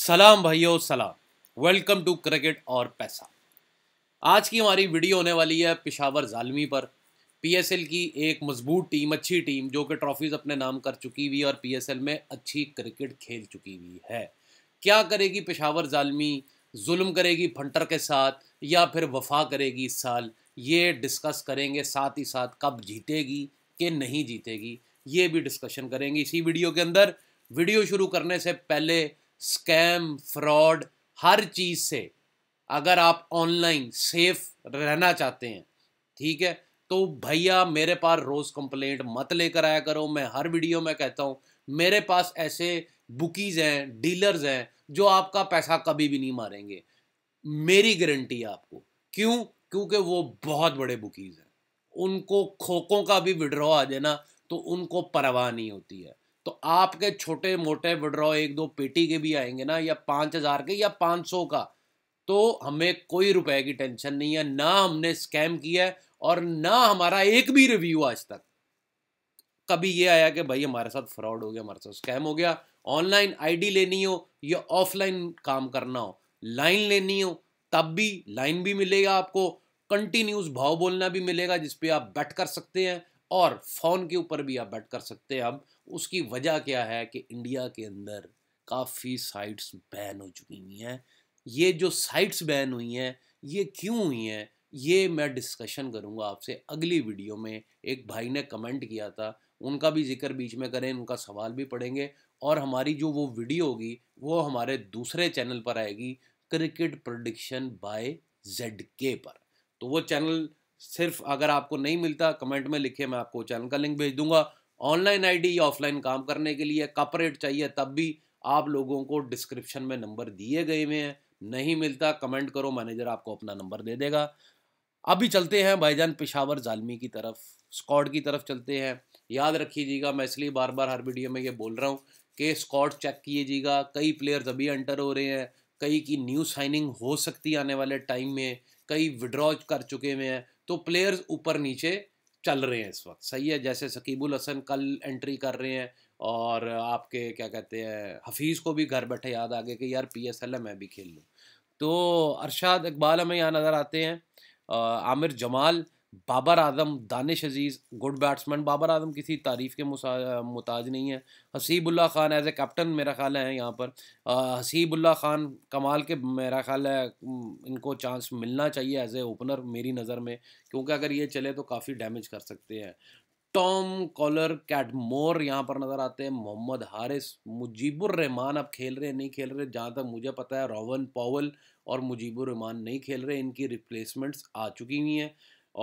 सलाम भाइयों सलाम वेलकम टू क्रिकेट और पैसा आज की हमारी वीडियो होने वाली है पिशावर जालमी पर पीएसएल की एक मजबूत टीम अच्छी टीम जो कि ट्रॉफीज अपने नाम कर चुकी हुई और पीएसएल में अच्छी क्रिकेट खेल चुकी हुई है क्या करेगी पिशावर जालमी जुल्म करेगी फंटर के साथ या फिर वफा करेगी इस साल ये डिस्कस करेंगे साथ ही साथ कब जीतेगी कि नहीं जीतेगी ये भी डिस्कशन करेंगे इसी वीडियो के अंदर वीडियो शुरू करने से पहले स्कैम फ्रॉड हर चीज़ से अगर आप ऑनलाइन सेफ रहना चाहते हैं ठीक है तो भैया मेरे पास रोज़ कंप्लेंट मत लेकर आया करो मैं हर वीडियो में कहता हूँ मेरे पास ऐसे बुकीज़ हैं डीलर्स हैं जो आपका पैसा कभी भी नहीं मारेंगे मेरी गारंटी है आपको क्यों क्योंकि वो बहुत बड़े बुकीज़ हैं उनको खोखों का भी विड्रॉ आ जाए ना तो उनको परवाह नहीं होती है तो आपके छोटे मोटे विड्रॉ एक दो पेटी के भी आएंगे ना या पाँच हज़ार के या पाँच सौ का तो हमें कोई रुपए की टेंशन नहीं है ना हमने स्कैम किया है और ना हमारा एक भी रिव्यू आज तक कभी ये आया कि भाई हमारे साथ फ्रॉड हो गया हमारे साथ स्कैम हो गया ऑनलाइन आईडी लेनी हो या ऑफलाइन काम करना हो लाइन लेनी हो तब भी लाइन भी मिलेगा आपको कंटिन्यूस भाव बोलना भी मिलेगा जिसपे आप बैठ कर सकते हैं और फ़ोन के ऊपर भी आप बैठ कर सकते हैं अब उसकी वजह क्या है कि इंडिया के अंदर काफ़ी साइट्स बैन हो चुकी हुई हैं ये जो साइट्स बैन हुई हैं ये क्यों हुई हैं ये मैं डिस्कशन करूंगा आपसे अगली वीडियो में एक भाई ने कमेंट किया था उनका भी जिक्र बीच में करें उनका सवाल भी पढ़ेंगे और हमारी जो वो वीडियो होगी वो हमारे दूसरे चैनल पर आएगी क्रिकेट प्रडिक्शन बाय जेड के पर तो वो चैनल सिर्फ अगर आपको नहीं मिलता कमेंट में लिखे मैं आपको चैनल का लिंक भेज दूंगा ऑनलाइन आईडी या ऑफलाइन काम करने के लिए कपरेट चाहिए तब भी आप लोगों को डिस्क्रिप्शन में नंबर दिए गए हुए हैं नहीं मिलता कमेंट करो मैनेजर आपको अपना नंबर दे देगा अभी चलते हैं भाईजान पिशावर जालमी की तरफ स्कॉट की तरफ चलते हैं याद रखिएगा मैं इसलिए बार बार हर वीडियो में ये बोल रहा हूँ कि स्कॉट चेक कीजिएगा कई प्लेयर्स अभी एंटर हो रहे हैं कई की न्यू साइनिंग हो सकती है आने वाले टाइम में कई विड्रॉ कर चुके हुए हैं तो प्लेयर्स ऊपर नीचे चल रहे हैं इस वक्त सही है जैसे सकीबुल हसन कल एंट्री कर रहे हैं और आपके क्या कहते हैं हफीज़ को भी घर बैठे याद आ गया कि यार पी एस एल है मैं भी खेल लूँ तो अरशाद इकबाल हमें यहाँ नज़र आते हैं आमिर जमाल बाबर आजम दानिश अजीज़ गुड बैट्समैन बाबर आजम किसी तारीफ़ के मुताज नहीं है Hasibullah Khan as a captain मेरा ख्याल है यहाँ पर हसीबुल्ला ख़ान कमाल के मेरा ख्याल है इनको चांस मिलना चाहिए एज ए ओपनर मेरी नज़र में क्योंकि अगर ये चले तो काफ़ी डैमेज कर सकते हैं टॉम कॉलर कैटमोर यहाँ पर नज़र आते हैं मोहम्मद हारिस मुजीबुर रहमान अब खेल रहे नहीं खेल रहे जहाँ तक मुझे पता है रोवन पॉवल और मुजीबुर रहमान नहीं खेल रहे इनकी रिप्लेसमेंट्स आ चुकी हुई हैं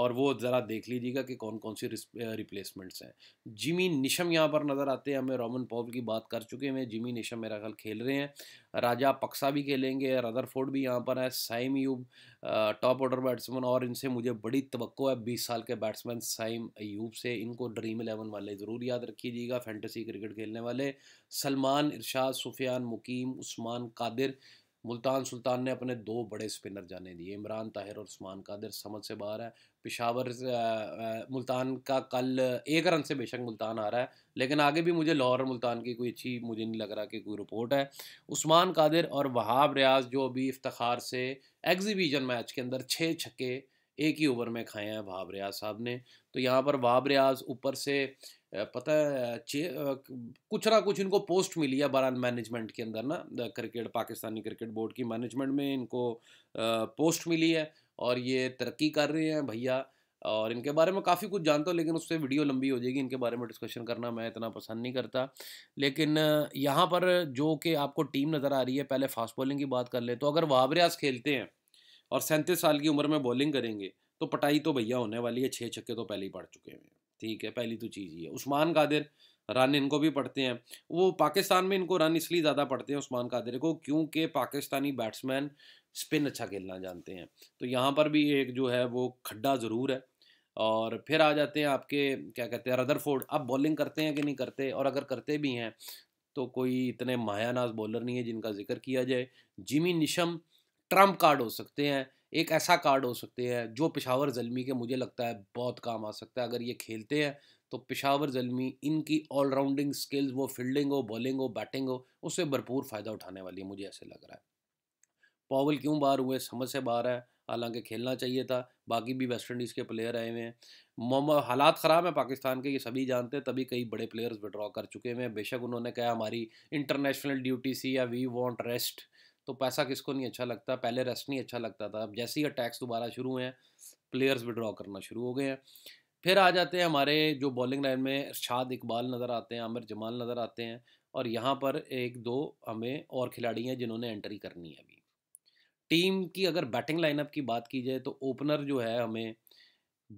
और वो ज़रा देख लीजिएगा कि कौन कौन सी रिप्लेसमेंट्स हैं जिमी निशम यहाँ पर नज़र आते हैं हमें रोमन पॉल की बात कर चुके हैं जिमी निशम मेरा ख्याल खेल रहे हैं राजा पक्सा भी खेलेंगे रदरफोर्ड भी यहाँ पर है Saim Ayub top order batsman और इनसे मुझे बड़ी तो है बीस साल के बैट्समैन साइम यूब से इनको ड्रीम इलेवन वाले ज़रूर याद रखीजिएगा फैंटेसी क्रिकेट खेलने वाले सलमान इरशाद सुफियान मुकीम उस्मान कादिर मुल्तान सुल्तान ने अपने दो बड़े स्पिनर जाने दिए इमरान ताहिर और उस्मान कादिर समझ से बाहर है पिशावर मुल्तान का कल एक रन से बेशक मुल्तान आ रहा है लेकिन आगे भी मुझे लाहौर और मुल्तान की कोई अच्छी मुझे नहीं लग रहा कि कोई रिपोर्ट है उस्मान कादिर और वहाब रियाज जो अभी इफ्तार से एग्जीबिशन मैच के अंदर छः छक्के एक ही ओवर में खाए हैं वहाब रियाज साहब ने तो यहाँ पर वहाब रियाज ऊपर से पता है कुछ ना कुछ इनको पोस्ट मिली है बहरहाल मैनेजमेंट के अंदर ना क्रिकेट पाकिस्तानी क्रिकेट बोर्ड की मैनेजमेंट में इनको पोस्ट मिली है और ये तरक्की कर रहे हैं भैया और इनके बारे में काफ़ी कुछ जानता हूँ लेकिन उससे वीडियो लंबी हो जाएगी इनके बारे में डिस्कशन करना मैं इतना पसंद नहीं करता लेकिन यहाँ पर जो कि आपको टीम नज़र आ रही है पहले फास्ट बॉलिंग की बात कर ले तो अगर वहाब रियाज खेलते हैं और सैंतीस साल की उम्र में बॉलिंग करेंगे तो पटाई तो भैया होने वाली है छः छक्के तो पहले ही पड़ चुके हैं ठीक है पहली तो चीज़ ये उस्मान कादिर रन इनको भी पढ़ते हैं वो पाकिस्तान में इनको रन इसलिए ज़्यादा पढ़ते हैं उस्मान कादिर को क्योंकि पाकिस्तानी बैट्समैन स्पिन अच्छा खेलना जानते हैं तो यहाँ पर भी एक जो है वो खड्डा ज़रूर है और फिर आ जाते हैं आपके क्या कहते हैं रदरफोर्ड अब बॉलिंग करते हैं कि नहीं करते और अगर करते भी हैं तो कोई इतने मायानाज बॉलर नहीं है जिनका जिक्र किया जाए जिमी निशम ट्रम्प कार्ड हो सकते हैं एक ऐसा कार्ड हो सकते हैं जो पिशावर जलमी के मुझे लगता है बहुत काम आ सकता है अगर ये खेलते हैं तो पिशावर जलमी इनकी ऑलराउंडिंग स्किल्स वो फील्डिंग हो बॉलिंग हो बैटिंग हो उससे भरपूर फ़ायदा उठाने वाली है मुझे ऐसे लग रहा है पॉवल क्यों बाहर हुए समझ से बाहर है हालांकि खेलना चाहिए था बाकी भी वेस्ट इंडीज़ के प्लेयर आए हुए हैं मोहम्मद हालात ख़राब हैं पाकिस्तान के ये सभी जानते हैं तभी कई बड़े प्लेयर्स विड्रॉ कर चुके हैं बेशक उन्होंने कहा हमारी इंटरनेशनल ड्यूटी सी या वी वांट रेस्ट तो पैसा किसको नहीं अच्छा लगता पहले रेस्ट नहीं अच्छा लगता था अब जैसे ही अटैक्स दोबारा शुरू हुए हैं प्लेयर्स विड्रॉ करना शुरू हो गए हैं फिर आ जाते हैं हमारे जो बॉलिंग लाइन में शाद इकबाल नज़र आते हैं आमिर जमाल नज़र आते हैं और यहाँ पर एक दो हमें और खिलाड़ी हैं जिन्होंने एंट्री करनी है अभी टीम की अगर बैटिंग लाइनअप की बात की जाए तो ओपनर जो है हमें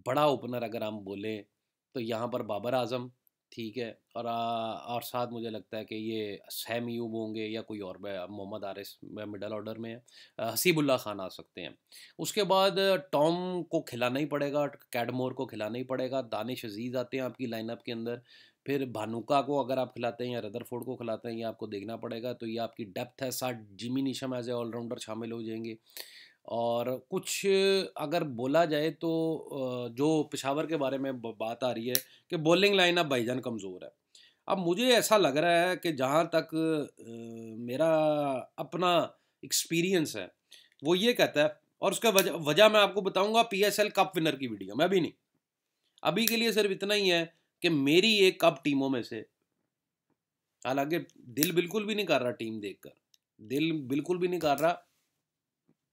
बड़ा ओपनर अगर हम बोलें तो यहाँ पर बाबर आजम ठीक है और आ, और साथ मुझे लगता है कि ये सैम यूब होंगे या कोई और मोहम्मद आरिस मिडल ऑर्डर में है हसीबुल्ला खान आ सकते हैं उसके बाद टॉम को खिलाना ही पड़ेगा कैडमोर को खिलाना ही पड़ेगा दानिश अजीज़ आते हैं आपकी लाइनअप के अंदर फिर भानुका को अगर आप खिलाते हैं या रदरफोर्ड को खिलाते हैं ये आपको देखना पड़ेगा तो ये आपकी डेप्थ है साथ Jimmy Neesham as a allrounder शामिल हो जाएंगे और कुछ अगर बोला जाए तो जो पिशावर के बारे में बात आ रही है कि बॉलिंग लाइन अब भाईजान कमज़ोर है अब मुझे ऐसा लग रहा है कि जहाँ तक मेरा अपना एक्सपीरियंस है वो ये कहता है और उसका वजह वजह मैं आपको बताऊंगा पीएसएल कप विनर की वीडियो में अभी नहीं अभी के लिए सिर्फ इतना ही है कि मेरी एक कप टीमों में से हालांकि दिल बिल्कुल भी नहीं कर रहा टीम देखकर दिल बिल्कुल भी नहीं कर रहा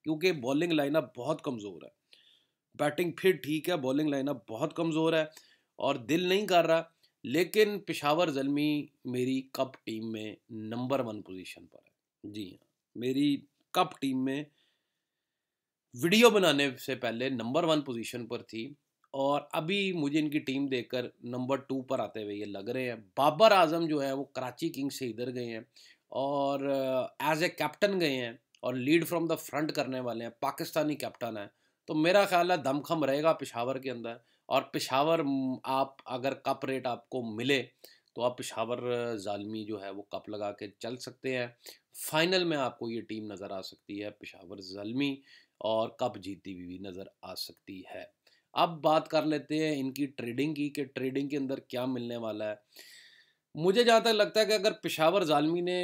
क्योंकि बॉलिंग लाइनअप बहुत कमज़ोर है बैटिंग फिर ठीक है बॉलिंग लाइनअप बहुत कमज़ोर है और दिल नहीं कर रहा लेकिन पिशावर जलमी मेरी कप टीम में नंबर वन पोजीशन पर है जी हाँ मेरी कप टीम में वीडियो बनाने से पहले नंबर वन पोजीशन पर थी और अभी मुझे इनकी टीम देखकर नंबर टू पर आते हुए ये लग रहे हैं बाबर आजम जो है वो कराची किंग्स से इधर गए हैं और एज ए कैप्टन गए हैं और लीड फ्रॉम द फ्रंट करने वाले हैं पाकिस्तानी कैप्टन है तो मेरा ख्याल है दमखम रहेगा पिशावर के अंदर और पिशावर आप अगर कप रेट आपको मिले तो आप पिशावर जालमी जो है वो कप लगा के चल सकते हैं फाइनल में आपको ये टीम नज़र आ सकती है पिशावर जालमी और कप जीती हुई नज़र आ सकती है अब बात कर लेते हैं इनकी ट्रेडिंग की कि ट्रेडिंग के अंदर क्या मिलने वाला है मुझे जहाँ तक लगता है कि अगर पिशावर जालमी ने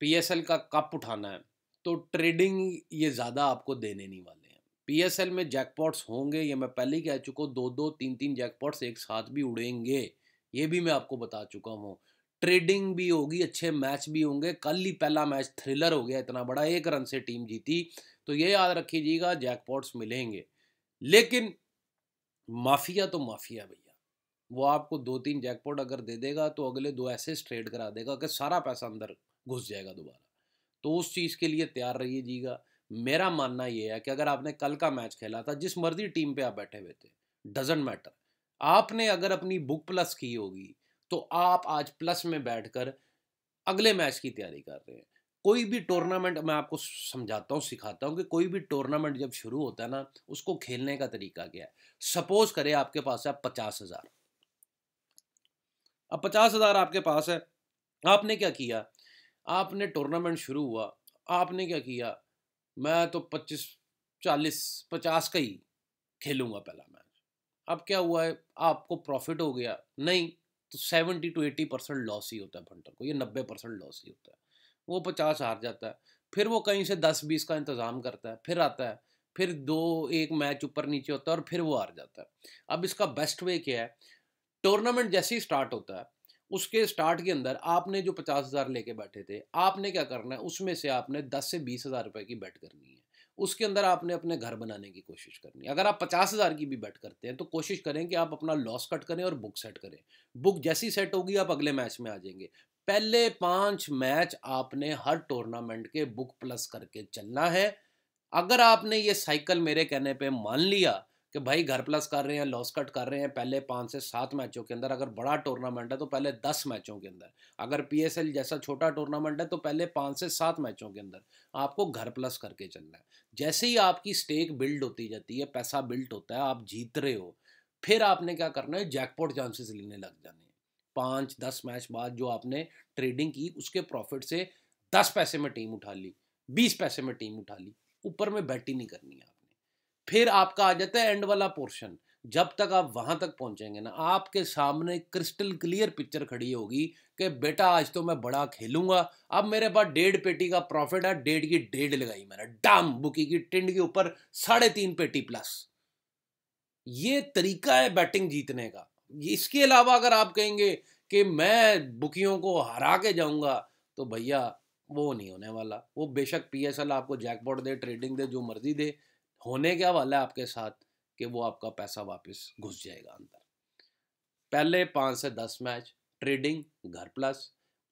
पीएसएल का कप उठाना है तो ट्रेडिंग ये ज़्यादा आपको देने नहीं वाले हैं पी में जैकपॉट्स होंगे ये मैं पहले ही कह चुका हूँ दो दो तीन तीन जैकपॉट्स एक साथ भी उड़ेंगे ये भी मैं आपको बता चुका हूँ ट्रेडिंग भी होगी अच्छे मैच भी होंगे कल ही पहला मैच थ्रिलर हो गया इतना बड़ा एक रन से टीम जीती तो ये याद रखीजिएगा जैकपॉट्स मिलेंगे लेकिन माफिया तो माफिया भैया वो आपको दो तीन जैकपॉट अगर दे देगा तो अगले दो ऐसे ट्रेड करा देगा कि सारा पैसा अंदर घुस जाएगा दोबारा तो उस चीज़ के लिए तैयार रहिएगा मेरा मानना यह है कि अगर आपने कल का मैच खेला था जिस मर्जी टीम पे आप बैठे हुए थे डजेंट मैटर आपने अगर अपनी बुक प्लस की होगी तो आप आज प्लस में बैठकर अगले मैच की तैयारी कर रहे हैं कोई भी टूर्नामेंट मैं आपको समझाता हूँ सिखाता हूँ कि कोई भी टूर्नामेंट जब शुरू होता है ना उसको खेलने का तरीका क्या है सपोज करें आपके पास है पचास हज़ार अब पचास हज़ार आपके पास है आपने क्या किया आपने टूर्नामेंट शुरू हुआ आपने क्या किया मैं तो पच्चीस चालीस पचास का ही खेलूँगा पहला मैच अब क्या हुआ है आपको प्रॉफिट हो गया नहीं तो seventy to eighty percent loss ही होता है भंटर को ये नब्बे परसेंट लॉस ही होता है वो पचास हार जाता है फिर वो कहीं से दस बीस का इंतज़ाम करता है फिर आता है फिर दो एक मैच ऊपर नीचे होता है और फिर वो हार जाता है अब इसका बेस्ट वे क्या है टूर्नामेंट जैसे ही स्टार्ट होता है उसके स्टार्ट के अंदर आपने जो पचास हज़ार लेके बैठे थे आपने क्या करना है उसमें से आपने दस से बीस हज़ार रुपये की बैट करनी है उसके अंदर आपने अपने घर बनाने की कोशिश करनी है अगर आप पचास हज़ार की भी बैट करते हैं तो कोशिश करें कि आप अपना लॉस कट करें और बुक सेट करें बुक जैसी सेट होगी आप अगले मैच में आ जाएंगे पहले पाँच मैच आपने हर टूर्नामेंट के बुक प्लस करके चलना है अगर आपने ये साइकिल मेरे कहने पर मान लिया कि भाई घर प्लस कर रहे हैं लॉस कट कर रहे हैं पहले पाँच से सात मैचों के अंदर अगर बड़ा टूर्नामेंट है तो पहले दस मैचों के अंदर अगर पीएसएल जैसा छोटा टूर्नामेंट है तो पहले पाँच से सात मैचों के अंदर आपको घर प्लस करके चलना है जैसे ही आपकी स्टेक बिल्ड होती जाती है पैसा बिल्ट होता है आप जीत रहे हो फिर आपने क्या करना है जैकपॉट चांसेस लेने लग जाने पाँच दस मैच बाद जो आपने ट्रेडिंग की उसके प्रॉफिट से दस पैसे में टीम उठा ली बीस पैसे में टीम उठा ली ऊपर में बैटिंग नहीं करनी है फिर आपका आ जाता है एंड वाला पोर्शन जब तक आप वहां तक पहुंचेंगे ना आपके सामने क्रिस्टल क्लियर पिक्चर खड़ी होगी कि बेटा आज तो मैं बड़ा खेलूंगा अब मेरे पास डेढ़ पेटी का प्रॉफिट है डेढ़ की डेढ़ लगाई मैंने डाम बुकी की टिंड के ऊपर साढ़े तीन पेटी प्लस ये तरीका है बैटिंग जीतने का इसके अलावा अगर आप कहेंगे कि मैं बुकियों को हरा के जाऊंगा तो भैया वो नहीं होने वाला वो बेशक पीएसएल आपको जैकपॉट दे ट्रेडिंग दे जो मर्जी दे होने क्या वाला है आपके साथ कि वो आपका पैसा वापस घुस जाएगा अंदर पहले पाँच से दस मैच ट्रेडिंग घर प्लस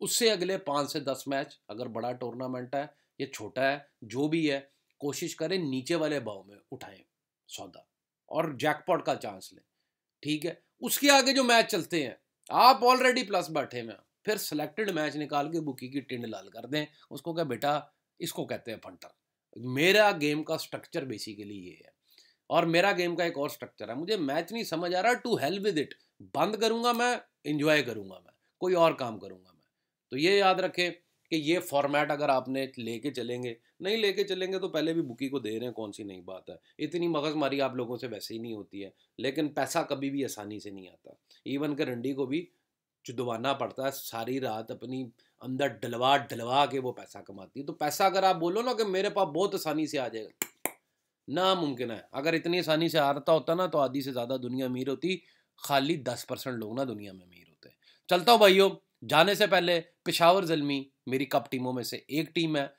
उससे अगले पाँच से दस मैच अगर बड़ा टूर्नामेंट है या छोटा है जो भी है कोशिश करें नीचे वाले भाव में उठाएं सौदा और जैकपॉट का चांस लें ठीक है उसके आगे जो मैच चलते हैं आप ऑलरेडी प्लस बैठे हैं फिर सिलेक्टेड मैच निकाल के बुकी की टिंड लाल कर दें उसको क्या बेटा इसको कहते हैं फंटर मेरा गेम का स्ट्रक्चर बेसिकली ये है और मेरा गेम का एक और स्ट्रक्चर है मुझे मैच नहीं समझ आ रहा टू हेल्प विद इट बंद करूंगा मैं इंजॉय करूंगा मैं कोई और काम करूंगा मैं तो ये याद रखें कि ये फॉर्मेट अगर आपने लेके चलेंगे नहीं लेके चलेंगे तो पहले भी बुकी को दे रहे हैं कौन सी नहीं बात है इतनी मगजमारी आप लोगों से वैसे ही नहीं होती है लेकिन पैसा कभी भी आसानी से नहीं आता इवन के रंडी को भी जो दुबाना पड़ता है सारी रात अपनी अंदर डलवा डलवा के वो पैसा कमाती है तो पैसा अगर आप बोलो ना कि मेरे पास बहुत आसानी से आ जाएगा नामुमकिन है अगर इतनी आसानी से आ रहा होता ना तो आधी से ज़्यादा दुनिया अमीर होती खाली दस परसेंट लोग ना दुनिया में अमीर होते चलता हूँ भाइयों जाने से पहले पिशावर जलमी मेरी कप टीमों में से एक टीम है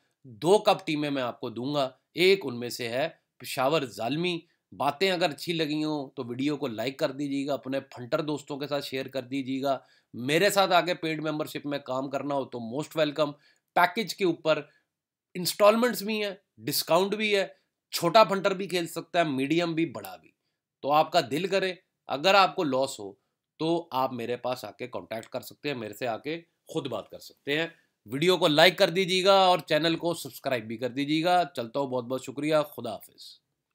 दो कप टीमें मैं आपको दूंगा एक उनमें से है पिशावर जालमी बातें अगर अच्छी लगी हों तो वीडियो को लाइक कर दीजिएगा अपने फंटर दोस्तों के साथ शेयर कर दीजिएगा मेरे साथ आगे पेड मेंबरशिप में काम करना हो तो मोस्ट वेलकम पैकेज के ऊपर इंस्टॉलमेंट्स भी हैं डिस्काउंट भी है छोटा फंटर भी खेल सकता है मीडियम भी बड़ा भी तो आपका दिल करे अगर आपको लॉस हो तो आप मेरे पास आके कॉन्टैक्ट कर सकते हैं मेरे से आके खुद बात कर सकते हैं वीडियो को लाइक कर दीजिएगा और चैनल को सब्सक्राइब भी कर दीजिएगा चलता हूँ बहुत बहुत शुक्रिया खुदा हाफिज़